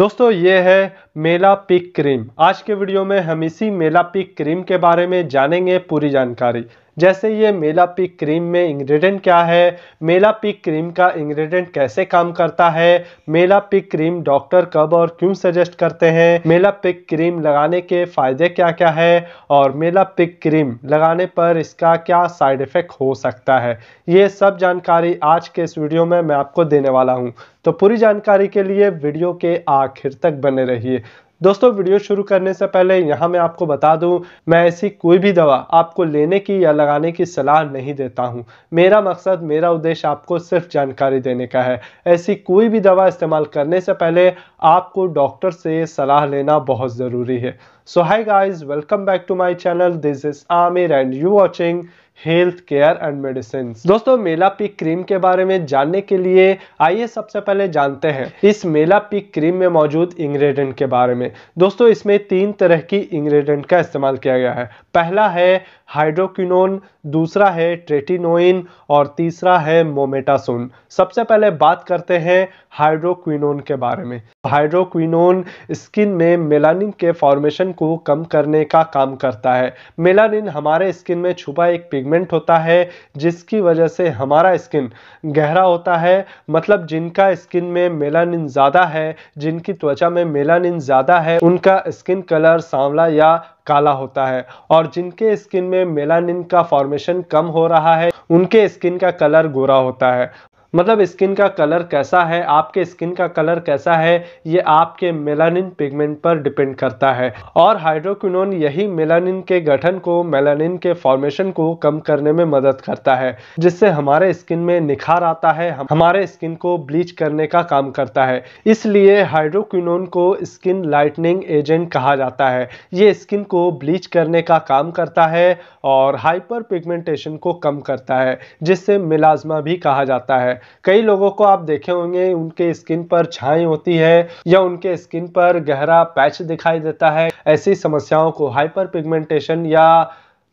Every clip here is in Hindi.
दोस्तों ये है मेला पिक क्रीम आज के वीडियो में हम इसी मेला पिक क्रीम के बारे में जानेंगे पूरी जानकारी जैसे ये मेला पिक क्रीम में इंग्रेडिएंट क्या है मेला पिक क्रीम का इंग्रेडिएंट कैसे काम करता है मेला पिक क्रीम डॉक्टर कब और क्यों सजेस्ट करते हैं मेला पिक क्रीम लगाने के फायदे क्या क्या है और मेला पिक क्रीम लगाने पर इसका क्या साइड इफेक्ट हो सकता है ये सब जानकारी आज के इस वीडियो में मैं आपको देने वाला हूँ तो पूरी जानकारी के लिए वीडियो के आखिर तक बने रहिए दोस्तों वीडियो शुरू करने से पहले यहाँ मैं आपको बता दूँ मैं ऐसी कोई भी दवा आपको लेने की या लगाने की सलाह नहीं देता हूँ मेरा मकसद मेरा उद्देश्य आपको सिर्फ जानकारी देने का है ऐसी कोई भी दवा इस्तेमाल करने से पहले आपको डॉक्टर से सलाह लेना बहुत ज़रूरी है so hi guys welcome back to my channel this is Aamir and you watching health care and medicine दोस्तों मेला पिक क्रीम के बारे में जानने के लिए आइए सबसे पहले जानते हैं इस मेला पिक क्रीम में मौजूद इंग्रेडिएंट के बारे में दोस्तों इसमें तीन तरह की इंग्रेडिएंट का इस्तेमाल किया गया है पहला है हाइड्रोक्विनोन दूसरा है ट्रेटिनोइन और तीसरा है मोमेटासोन सबसे पहले बात करते हैं हाइड्रोक्विनोन के बारे में हाइड्रोक्विनोन स्किन में मेलानिन के फॉर्मेशन को कम करने का काम करता है मेलानिन हमारे स्किन में छुपा एक पिगमेंट पिगमेंट होता है जिसकी वजह से हमारा स्किन गहरा होता है मतलब जिनका स्किन में मेलानिन ज़्यादा है जिनकी त्वचा में मेलानिन ज़्यादा है उनका स्किन कलर सांवला या काला होता है और जिनके स्किन में मेलानिन का फॉर्मेशन कम हो रहा है उनके स्किन का कलर गोरा होता है मतलब स्किन का कलर कैसा है आपके स्किन का कलर कैसा है ये आपके मेलानिन पिगमेंट पर डिपेंड करता है और हाइड्रोक्विनोन यही मेलानिन के गठन को मेलानिन के फॉर्मेशन को कम करने में मदद करता है जिससे हमारे स्किन में निखार आता है हमारे स्किन को ब्लीच करने का काम करता है इसलिए हाइड्रोक्विनोन को स्किन लाइटनिंग एजेंट कहा जाता है ये स्किन को ब्लीच करने का काम करता है और हाइपर पिगमेंटेशन को कम करता है जिससे मिलाजमा भी कहा जाता है कई लोगों को आप देखे होंगे उनके स्किन पर छाई होती है या उनके स्किन पर गहरा पैच दिखाई देता है ऐसी समस्याओं को हाइपर पिगमेंटेशन या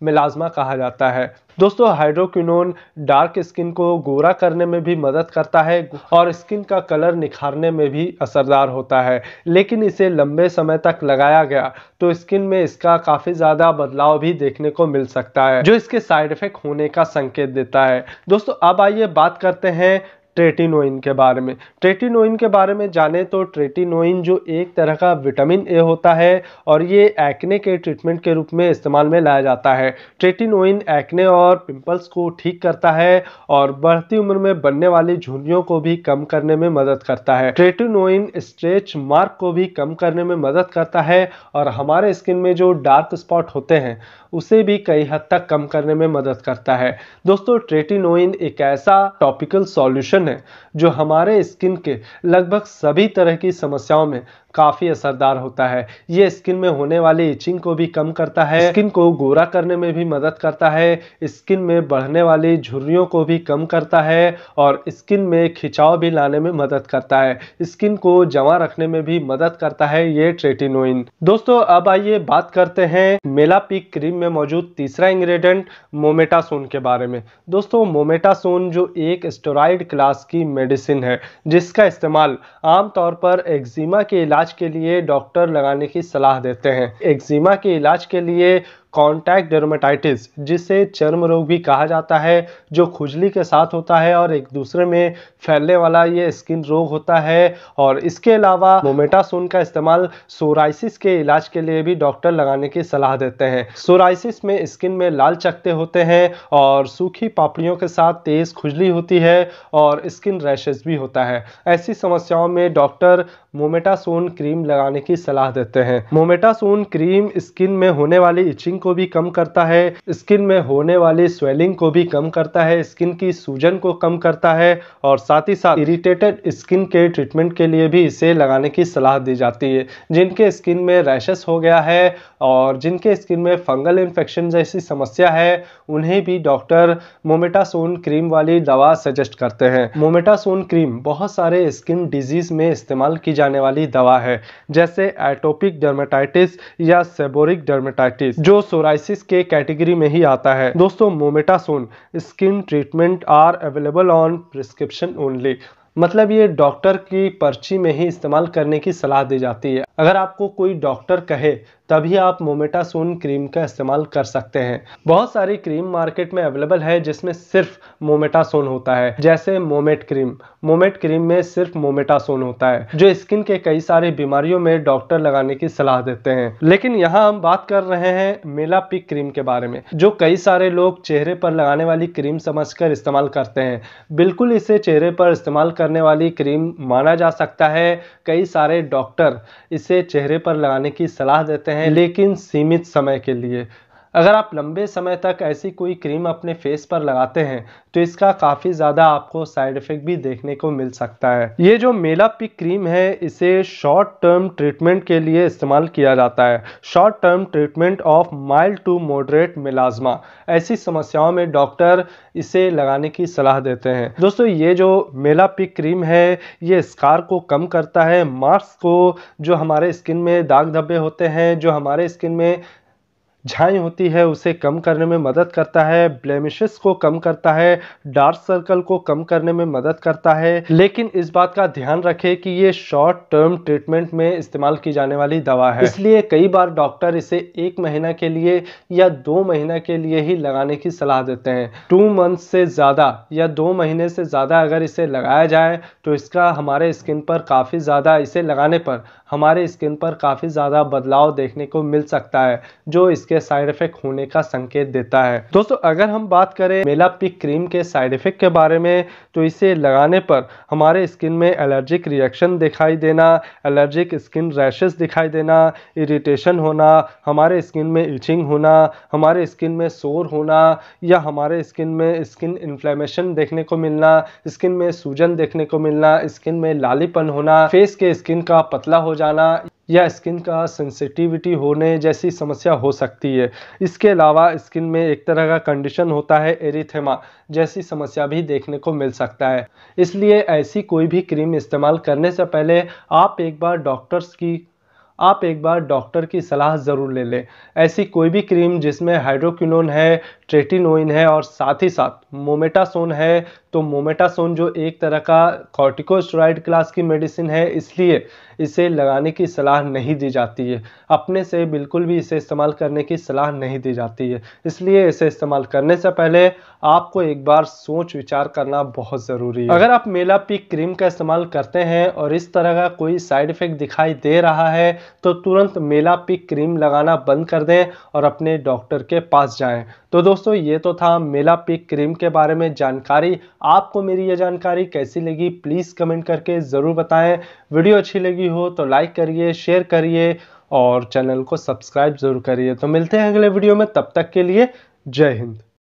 मिलाजमा कहा जाता है दोस्तों हाइड्रोक्विनोन डार्क स्किन को गोरा करने में भी मदद करता है और स्किन का कलर निखारने में भी असरदार होता है लेकिन इसे लंबे समय तक लगाया गया तो स्किन में इसका काफ़ी ज़्यादा बदलाव भी देखने को मिल सकता है जो इसके साइड इफेक्ट होने का संकेत देता है दोस्तों अब आइए बात करते हैं ट्रेटिनोइन के बारे में ट्रेटिनोइन के बारे में जाने तो ट्रेटिनोइन जो एक तरह का विटामिन ए होता है और ये एक्ने के ट्रीटमेंट के रूप में इस्तेमाल में लाया जाता है ट्रेटिनोइन एक्ने और पिंपल्स को ठीक करता है और बढ़ती उम्र में बनने वाली झुंडियों को भी कम करने में मदद करता है ट्रेटिनोइन स्ट्रेच मार्क को भी कम करने में मदद करता है और हमारे स्किन में जो डार्क स्पॉट होते हैं उसे भी कई हद तक कम करने में मदद करता है दोस्तों ट्रेटिनोइन एक ऐसा टॉपिकल सॉल्यूशन है जो हमारे स्किन के लगभग सभी तरह की समस्याओं में काफ़ी असरदार होता है ये स्किन में होने वाले इचिंग को भी कम करता है स्किन को गोरा करने में भी मदद करता है स्किन में बढ़ने वाली झुर्रियों को भी कम करता है और स्किन में खिंचाव भी लाने में मदद करता है स्किन को जमा रखने में भी मदद करता है ये ट्रेटिनोइन दोस्तों अब आइए बात करते हैं मेलापिक क्रीम में मौजूद तीसरा इंग्रेडिएंट मोमेटासोन के बारे में दोस्तों मोमेटासोन जो एक स्टोराइड क्लास की मेडिसिन है जिसका इस्तेमाल आमतौर पर एक्जिमा के इलाज इलाज के लिए डॉक्टर लगाने की सलाह देते हैं एक्जिमा के इलाज के लिए कॉन्टैक्ट डर्मेटाइटिस जिसे चर्म रोग भी कहा जाता है जो खुजली के साथ होता है और एक दूसरे में फैलने वाला ये स्किन रोग होता है और इसके अलावा मोमेटासोन का इस्तेमाल सोराइसिस के इलाज के लिए भी डॉक्टर लगाने की सलाह देते हैं सोराइसिस में स्किन में लाल चकते होते हैं और सूखी पापड़ियों के साथ तेज़ खुजली होती है और स्किन रैशेज भी होता है ऐसी समस्याओं में डॉक्टर मोमेटासोन क्रीम लगाने की सलाह देते हैं मोमेटासोन क्रीम स्किन में होने वाली इचिंग को भी कम करता है स्किन में होने वाली स्वेलिंग को भी कम करता है स्किन की सूजन को कम करता है और साथ ही साथ इरिटेटेड स्किन के ट्रीटमेंट के लिए भी इसे लगाने की सलाह दी जाती है जिनके स्किन में रैशेस हो गया है और जिनके स्किन में फंगल इन्फेक्शन जैसी समस्या है उन्हें भी डॉक्टर मोमेटासोन क्रीम वाली दवा सजेस्ट करते हैं मोमेटासोन क्रीम बहुत सारे स्किन डिजीज़ में इस्तेमाल की जाने वाली दवा है जैसे एटोपिक डर्मेटाइटिस या सेबोरिक डर्मेटाइटिस जो सोराइसिस के कैटेगरी में ही आता है दोस्तों mometasone skin treatment are available on prescription only मतलब ये डॉक्टर की पर्ची में ही इस्तेमाल करने की सलाह दी जाती है अगर आपको कोई डॉक्टर कहे तभी आप मोमेटासोन क्रीम का इस्तेमाल कर सकते हैं बहुत सारी क्रीम मार्केट में अवेलेबल है जिसमें सिर्फ मोमेटासोन होता है जैसे मोमेट क्रीम मोमेट क्रीम में सिर्फ मोमेटासोन होता है जो स्किन के कई सारी बीमारियों में डॉक्टर लगाने की सलाह देते हैं लेकिन यहाँ हम बात कर रहे हैं मेलापिक क्रीम के बारे में जो कई सारे लोग चेहरे पर लगाने वाली क्रीम समझकर इस्तेमाल करते हैं बिल्कुल इसे चेहरे पर इस्तेमाल करने वाली क्रीम माना जा सकता है कई सारे डॉक्टर इसे चेहरे पर लगाने की सलाह देते हैं हैं लेकिन सीमित समय के लिए अगर आप लंबे समय तक ऐसी कोई क्रीम अपने फेस पर लगाते हैं तो इसका काफ़ी ज़्यादा आपको साइड इफ़ेक्ट भी देखने को मिल सकता है ये जो मेला पिक क्रीम है इसे शॉर्ट टर्म ट्रीटमेंट के लिए इस्तेमाल किया जाता है short term treatment of mild to moderate melasma ऐसी समस्याओं में डॉक्टर इसे लगाने की सलाह देते हैं दोस्तों ये जो मेला पिक क्रीम है ये स्कार को कम करता है मार्क्स को जो हमारे स्किन में दाग धब्बे होते हैं जो हमारे स्किन में झाई होती है उसे कम करने में मदद करता है ब्लेमिशेस को कम करता है डार्क सर्कल को कम करने में मदद करता है लेकिन इस बात का ध्यान रखें कि ये शॉर्ट टर्म ट्रीटमेंट में इस्तेमाल की जाने वाली दवा है इसलिए कई बार डॉक्टर इसे एक महीना के लिए या दो महीना के लिए ही लगाने की सलाह देते हैं टू मंथ से ज़्यादा या दो महीने से ज़्यादा अगर इसे लगाया जाए तो इसका हमारे स्किन पर काफ़ी ज़्यादा इसे लगाने पर हमारे स्किन पर काफ़ी ज़्यादा बदलाव देखने को मिल सकता है जो इस इसके साइड इफेक्ट होने का संकेत देता है दोस्तों अगर हम बात करें मेला पिक क्रीम के साइड इफेक्ट के बारे में तो इसे लगाने पर हमारे स्किन में एलर्जिक रिएक्शन दिखाई देना एलर्जिक स्किन रैशेस दिखाई देना इरिटेशन होना हमारे स्किन में इचिंग होना हमारे स्किन में सोर होना या हमारे स्किन में स्किन इन्फ्लेमेशन देखने को मिलना स्किन में सूजन देखने को मिलना स्किन में लालीपन होना फेस के स्किन का पतला हो जाना या स्किन का सेंसिटिविटी होने जैसी समस्या हो सकती है इसके अलावा स्किन में एक तरह का कंडीशन होता है एरिथेमा जैसी समस्या भी देखने को मिल सकता है इसलिए ऐसी कोई भी क्रीम इस्तेमाल करने से पहले आप एक बार डॉक्टर्स की आप एक बार डॉक्टर की सलाह ज़रूर ले लें ऐसी कोई भी क्रीम जिसमें हाइड्रोक्यूनोन है ट्रेटिनोइन है और साथ ही साथ मोमेटासोन है तो मोमेटासोन जो एक तरह का कॉर्टिकोस्टोराइड क्लास की मेडिसिन है इसलिए इसे लगाने की सलाह नहीं दी जाती है अपने से बिल्कुल भी इसे इस्तेमाल करने की सलाह नहीं दी जाती है इसलिए इसे इस्तेमाल करने से पहले आपको एक बार सोच विचार करना बहुत ज़रूरी है अगर आप मेला पिक क्रीम का इस्तेमाल करते हैं और इस तरह का कोई साइड इफ़ेक्ट दिखाई दे रहा है तो तुरंत मेला पिक क्रीम लगाना बंद कर दें और अपने डॉक्टर के पास जाएं तो दोस्तों ये तो था मेला पिक क्रीम के बारे में जानकारी आपको मेरी ये जानकारी कैसी लगी प्लीज़ कमेंट करके ज़रूर बताएं वीडियो अच्छी लगी हो तो लाइक करिए शेयर करिए और चैनल को सब्सक्राइब ज़रूर करिए तो मिलते हैं अगले वीडियो में तब तक के लिए जय हिंद